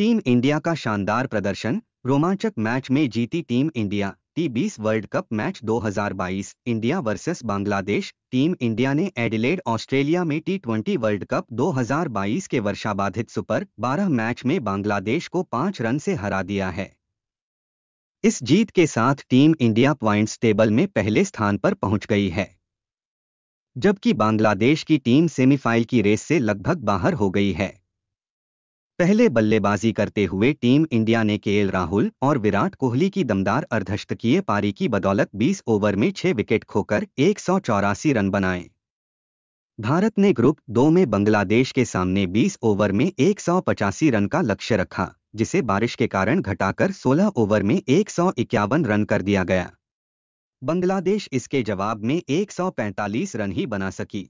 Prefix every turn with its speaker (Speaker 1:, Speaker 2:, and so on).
Speaker 1: team India का शानदार प्रदर्शन रोमांचक मैच में जीती टीम इंडिया टी बीस world cup match 2022 India versus Bangladesh team India ने एडिलेड ऑस्ट्रेलिया में टी ट्वेंटी वर्ल्ड कप 2022 के वर्षा बाधित सुपर 12 मैच में बांग्लादेश को पांच रन से हरा दिया है इस जीत के साथ टीम इंडिया पॉइंट्स टेबल में पहले स्थान पर पहुंच गई है जबकि बांग्लादेश की टीम सेमीफाइनल की रेस से लगभग बाहर हो गई है पहले बल्लेबाजी करते हुए टीम इंडिया ने केएल राहुल और विराट कोहली की दमदार अर्धशतकीय पारी की बदौलत 20 ओवर में 6 विकेट खोकर एक रन बनाए भारत ने ग्रुप दो में बांग्लादेश के सामने 20 ओवर में एक रन का लक्ष्य रखा जिसे बारिश के कारण घटाकर 16 ओवर में एक रन कर दिया गया बांग्लादेश इसके जवाब में एक रन ही बना सकी